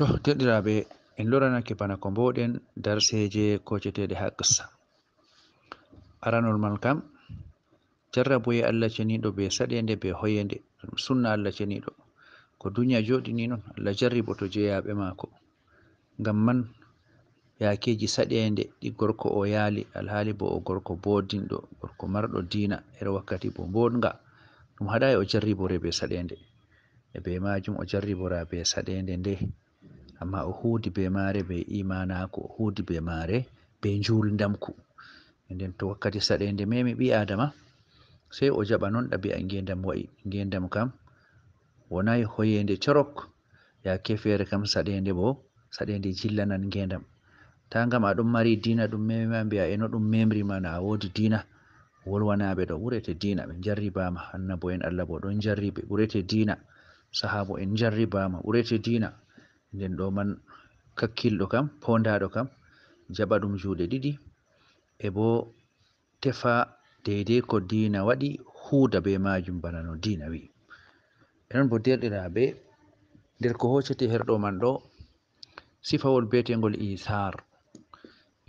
to derɗiraɓe en loranake bana ko mboɗen darseje koceteɗe ha gassa aranol man kam jarraboye allah ceniɗo be saɗede be hoyede ɗum sunna allah ceniɗo ko duniya joɗini non allah jarribo to jeyaɓe mako ngam man yakeji saɗede ɗi gorko o yaali alhaali bo o gorko bodinɗo gorko marɗo dina er wakkati bo boɗga ɗum haɗai o jarribore be saɗede e be majum o jarribora be saɗede nde amma o hudi be mare be imanako o hudi be mare be julidamku nden to wakkati saɗende memi ɓi adama sei o jaɓa non ɗabi'a gendam wa'i gendam kam wonayi hoyende corok yake feere kam saɗende bo saɗende jillanan gendam ta gam aɗum mari dina ɗum memima mbiya eno ɗum memrimana a wodi dina wolwanaɓe ɗo ɓurete dina ɓe jarri bama annabo en allah bo ɗon jarriɓe ɓurete dina sahabo en jarri bama ɓurete dina nden ɗo man kakkilɗo kam pondaɗo kam jaɓa ɗum juuɗe ɗiɗi e bo tefa deidai ko diina waɗi huuda be majum bana no diina wi'i e noon bo derɗiraɓe nder ko hoccete herɗo man ɗo sifawol beetegol isar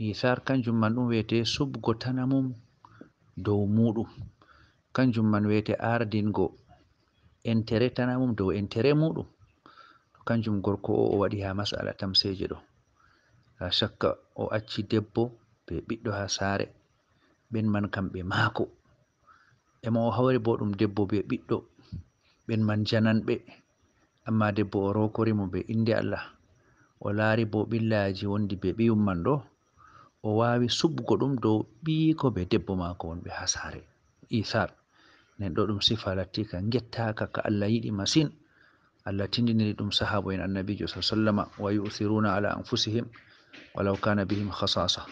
isar kanjum man ɗum wiyete suɓgo tana mum dow muɗum kanjum man wiyete ardingo entere tana mum dow entere muɗum kanjum gorko o o waɗi ha masala tamseje ɗo a shakka o acci debbo be ɓiɗɗo ha sare ɓen man kamɓe mako e mo o hauri bo ɗum debbo be ɓiɗɗo ɓen man jananɓe amma debbo o rokori mo be inde allah o lari bo ɓillaji wondi be ɓiyum man ɗo o wawi suɓugo ɗum dow ɓiko be debbo mako wonɓe ha sare isar nen ɗo ɗum sifa lattika gettaka ka allah yiɗi masin allah tindiniri ɗum sahabo en annabijo sa sallama wa yuthiruna ala anfusihim walaw kana bihim hasasa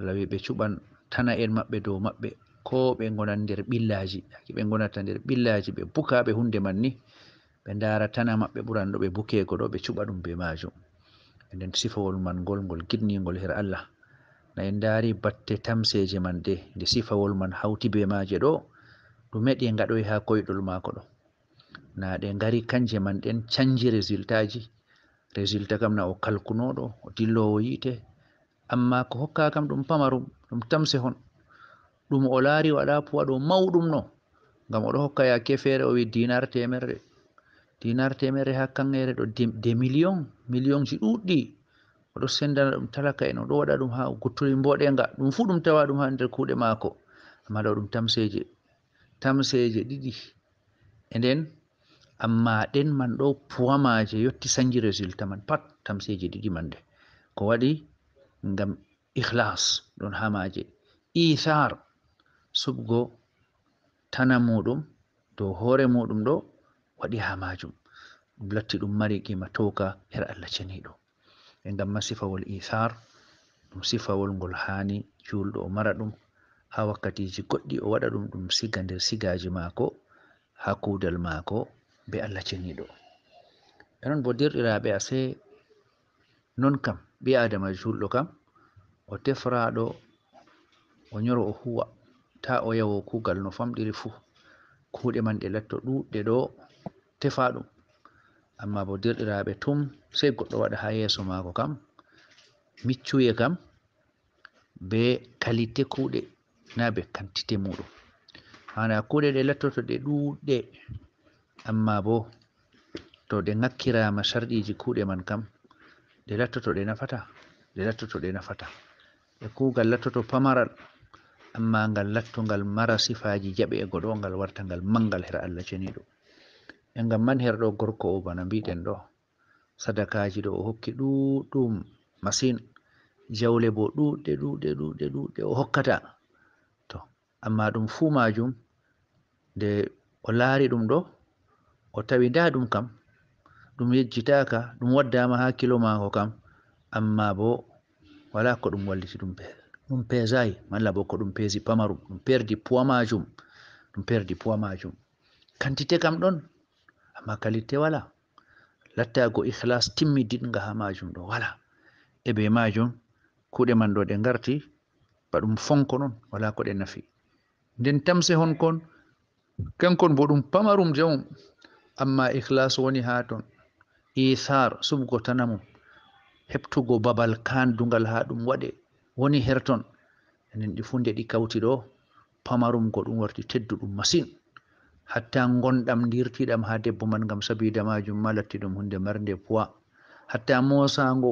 allah wi ɓe cuɓan tana en maɓɓe dow maɓɓe ko ɓe gonan nder ɓillaji ake ɓe gonata nder ɓillaji ɓe bukaɓe hunde man ni ɓe dara tana maɓɓe ɓuran ɗo ɓe bukego ɗo ɓe cuɓa ɗum be majum e nden sifawol man gol ngol giɗnigol her allah na en dari batte tamseje man de nde sifawol man hawti be maje ɗo ɗumeɗi e gaɗoy ha koyɗol mako ɗo na ɗe ngari kanje man ɗen canji résultat ji résultat kam na o kalkunoɗo o dillowo yiite amma ko hokka kam ɗum pamarum ɗum tamse hon ɗum o laari waɗa puwa ɗo mawɗum no ngam oɗo hokka yake feere o wi dinar temerre dinar temerre ha kangere ɗo de million million ji ɗuɗɗi oɗo sendana ɗum talaka en oɗo waɗa ɗum ha guttori mboɗenga ɗum fuu ɗum tawa ɗum ha nder kuuɗe maako amma ɗo ɗum tamseje tamseje ɗiɗi e nden amma ɗen man ɗo poi maje yotti sanji résultat man pat tamseji ɗiɗi mande ko waɗi ngam ihlas ɗon ha maje isar suɓgo tana muɗum dow hore muɗum ɗo waɗi ha majum ɗum latti ɗum mari gima toka her allah ceniɗo e ngam ma sifawol isar ɗum sifawol ngol hani julɗo o mara ɗum ha wakkatiji goɗɗi o waɗa ɗum ɗum siga nder sigaji mako ha kudal mako be allah ceniɗo e noon bo derɗiraɓe a se non kam ɓi adama e julɗo kam o tefraɗo o yoro o huwa ta o yawo kugal no famɗiri fuu kuɗe man ɗe latto ɗuɗɗe ɗo tefa ɗum amma bo derɗiraɓe tum sei goɗɗo waɗa ha yeeso mako kam miccuye kam be kalite kuɗe na be kantite muɗum mana kuɗe ɗe lattoto ɗe ɗuɗɗe amma bo to ɗe ngakkirama sarɗiji kuɗe man kam ɗe lattoto ɗe nafata ɗe lattoto ɗe nafata e kugal lattoto pamaral amma ngal lattogal mara sifaji jaɓe e goɗo ngal wartangal mangal hera allah ceniɗo e ngam man herɗo gorko o bana mbiɗen ɗo sadakaji ɗo o hokki ɗuɗum masin jawle bo ɗuɗe ɗuɗe ɗuɗe ɗuɗe o hokkata to amma ɗum fuu majum nde o laari ɗum ɗo o tawi nda ɗum kam ɗum yejjitaka ɗum waddama ha kilo mako kam amma bo wala ko ɗum walliti ɗum pe ɗum pesai malla bo ko ɗum pesi pamarum ɗum perdi poi majum ɗum perdi poi majum kantite kam ɗon amma kalite wala lattago ihlas timmi diɗga ha majum ɗo wala e ɓe majum kuɗe man ɗo ɗe garti ba ɗum fonko non wala ko ɗe nafi nden tamse honkon kankon bo ɗum pamarum jamum amma ikhlas woni ha ton isar subgo tanamum heɓtugo babal kandungal ha ɗum waɗe woni herton enen ɗi fu nde ɗi kawti ɗo pamarum go ɗum warti tedduɗum masin hatta gonɗam dirtiɗam ha debbo man gam sabida majum ma latti ɗum hunde marde poi hatta mosago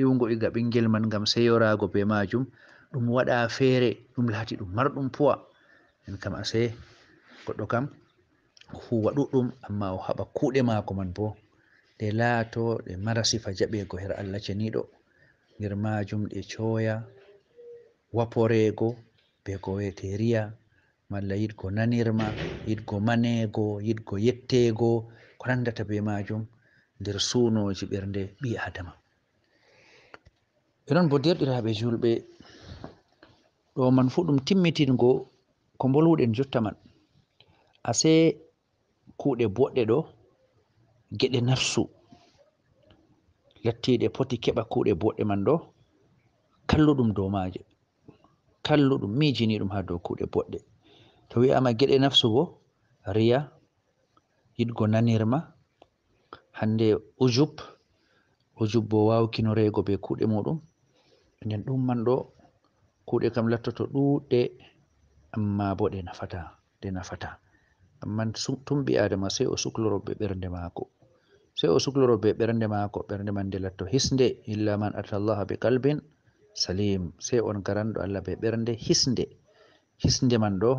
iwgo iga ɓingel man gam seyorago be majum ɗum waɗa feere ɗum laati ɗum marɗum poi en kam ase goɗɗo kam huwa ɗuɗɗum amma o haɓa kuɗe maako man bo ɗe laato ɗe mara sifa jaɓeego her allah ceniiɗo nder maajum ɗe cooya waporeego be ko wiyete riya malla yiɗgo nanirma yiɗgo maneego yiɗgo yetteego ko nanndata be maajum nder suunooji ɓernde ɓi adama ɓe noon bo derɗiraaɓe julɓe ɗo man fuu ɗum timmitingo ko mbolwuɗen jotta man ase kuuɗe boɗɗe ɗo geɗe nafsu lattiiɗe poti keɓa kuuɗe boɗɗe man ɗo kalluɗum dow maaje kalluɗum miijini ɗum haa dow kuuɗe boɗɗe to wi'ama geɗe nafsu bo riya yiɗgo nanirma hannde ujub ujub bo waawkinoreego be kuuɗe muɗum nden ɗum man ɗo kuuɗe kam lattoto ɗuuɗɗe amma bo ɗe nafata ɗe nafata amman tumbi adama sai o sukloro be ɓernde maako sai o sukloro be ɓernde maako ɓernde man de latto hisnde illa man atallaha be kalbin salim sai on garanɗo allah be ɓernde hisnde hisnde man ɗo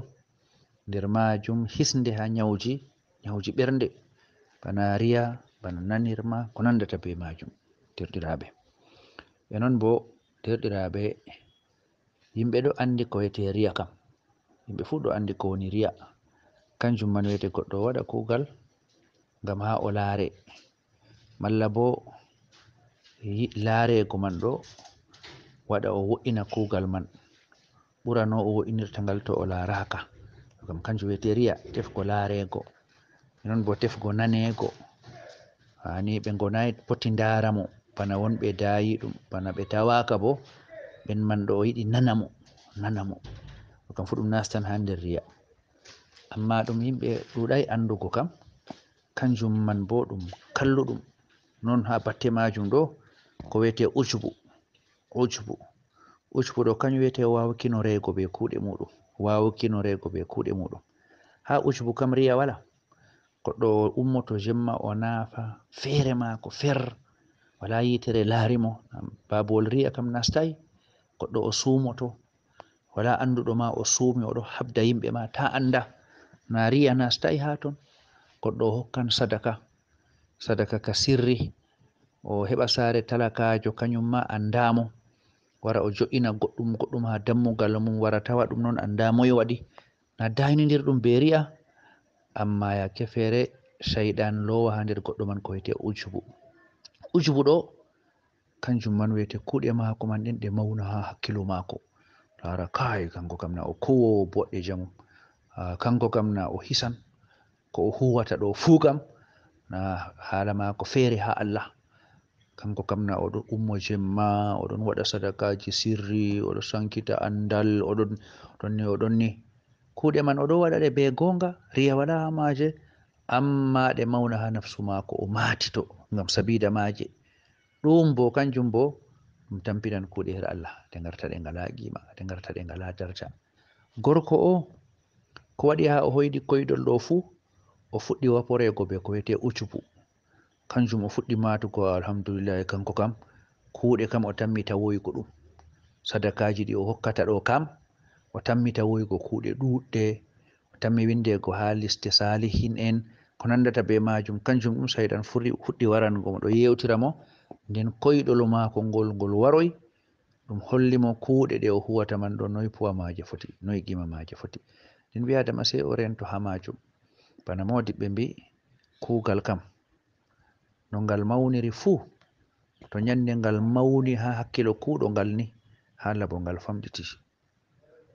nder majum hisnde ha nyawji nyawji ɓernde bana riya bana nanirma ko nandata be majum terɗiraɓe e non bo terɗiraɓe yimɓe ɗo andi ko wiyete riya kam yimɓe fuu ɗo andi ko woni riya kanjum man wiyete goɗɗo waɗa kuugal ngam haa o laare malla bo laareego man ɗo waɗa o wo'ina kuugal man ɓurano o wo'inirta ngal to o laaraaka ngam kanjum wiyete riya tefgo laareego non bo tefgo naneego ani ɓe ngonayi poti ndaara mo bana wonɓe daayi ɗum bana ɓe tawaaka bo ɓen man ɗo o yiɗi nana mo nana mo kam fu ɗum nastan haa nder riya amma ɗum yimɓe ɗuɗai andugo kam kanjum man bo ɗum kalluɗum noon ha batte majum ɗo ko wiyete ujbu ujbu ujbu ɗo kañum wiyete wawukino rego be kuɗe muɗum wawukino rego be kuɗe muɗum ha ujbu kam riya wala goɗɗo ummoto jemma o nafa feere mako fer wala yitere laarimo babowol riya kam nastai goɗɗo o sumoto wala anduɗo ma o suumi oɗo habda yimɓe ma ta anda nari a nastai ha ton goɗɗo o hokkan sadaka sadaka ka sirri o heɓa sare talakajo kañum ma andamo wara o jo'ina goɗɗum goɗɗum ha dammugal mum wara tawa ɗum noon andamoyo waɗi na dainidir ɗum be ri'a amma yake feere cheidan lowa ha nder goɗɗo man ko wiyete ujubu ujubu ɗo kanjum man wiyete kuuɗe maako man ɗen ɗe mawna ha hakkilo maako to ara kayi kanko kam na o kowowo boɗɗe jamum Ah, kanko kam na o hisan ko o huwata ɗo fuu kam na haala maako feere ha allah kanko kam na oɗon ummo jemma oɗon waɗa sadakaji sirri oɗo sankita andal oɗon ɗonni oɗon ni kuuɗe man oɗo waɗa ɗe be gonga riya wala ha maaje amma ɗe mauna ha nafsu maako o matito ngam sabida maaje ɗum bo kanjum bo ɗum tampinan kuuɗe her allah ɗe garta ɗe ngala qima ɗe garta ɗe ngala darja gorko o ko waɗi haa o hoydi koyɗol ɗo fuu o fuɗɗi waporego be ko wiyetee uccupu kanjum o fuɗɗi maatugo alhamdulillahi kanko kam kuuɗe kam o tammita woygo ɗum sadakaaji ɗi o hokkata ɗo kam o tammita woygo kuuɗe ɗuuɗɗe o tammi windego haa liste salihin en ko nanndata be maajum kanjum ɗum saydan fuɗɗi warango mo ɗo yewtira mo nden koyɗol maako ngol ngol waroy ɗum hollimo kuuɗe ɗe o huwata man ɗo noy puwa maaje foti noy gima maaje foti nden ɓi adama sey o rento ha majum bana modiɓɓe mbi kuugal kam no ngal mawniri fuu to nyande ngal mawni ha hakkilo kuuɗo ngal ni ha labo ngal famɗiti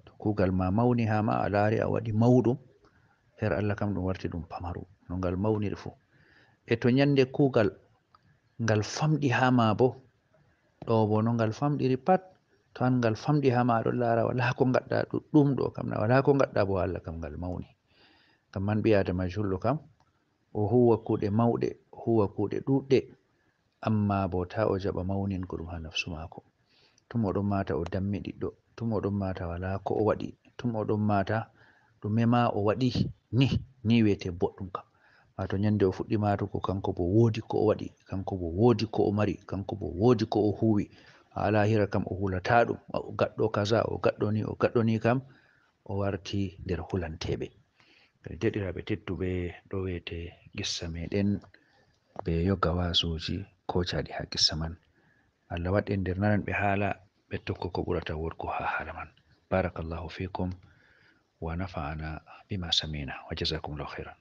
to kuugal ma mawni ha ma a laari a waɗi mawɗum her allah kam ɗum warti ɗum pamaru no ngal mawniri fuu e to nyande kuugal ngal famɗi ha ma bo ɗo bo no ngal famɗiri pat to an ngal famɗi haa ma aɗon laara wala ko ngaɗɗa ɗuɗɗum ɗo kamna wala ko ngaɗɗa bo allah kam ngal mawni kam man mbi adama jullo kam o huwa kuuɗe mawɗe huwa kuuɗe ɗuɗɗe amma bo ta o jaɓa mawningo ɗum haa nafsu maako tum oɗon mata o dammiɗiɗɗo tum oɗon mata wala ko o waɗi tum oɗon mata ɗumema o waɗi ni ni wiyete boɗɗum kam mato ñande o fuɗɗi matuko kanko bo woodi ko o waɗi kanko bo woodi ko o mari kanko bo woodi ko o huuwi ha lahira kam o hulata ɗum o gaɗɗo kaza o gaɗɗo ni o gaɗɗo ni kam o warti nder hulanteɓe kadi deɗiraɓe tettuɓe ɗo wiyete gissa meɗen be yogga wasuji ko caɗi ha gissa man allah waɗɗe nder nanan ɓe haala ɓe tokko ko ɓurata worgo ha haala man barakallahu fikum wa nafa ana bima samina wa jasakum llahu hiran